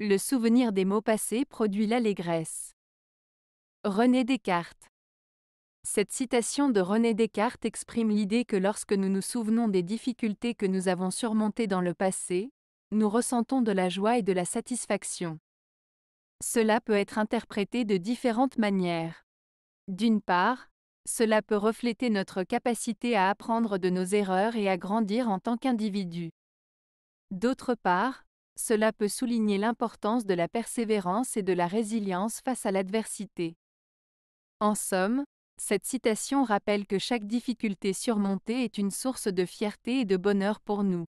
Le souvenir des mots passés produit l'allégresse. René Descartes. Cette citation de René Descartes exprime l'idée que lorsque nous nous souvenons des difficultés que nous avons surmontées dans le passé, nous ressentons de la joie et de la satisfaction. Cela peut être interprété de différentes manières. D'une part, cela peut refléter notre capacité à apprendre de nos erreurs et à grandir en tant qu'individu. D'autre part, cela peut souligner l'importance de la persévérance et de la résilience face à l'adversité. En somme, cette citation rappelle que chaque difficulté surmontée est une source de fierté et de bonheur pour nous.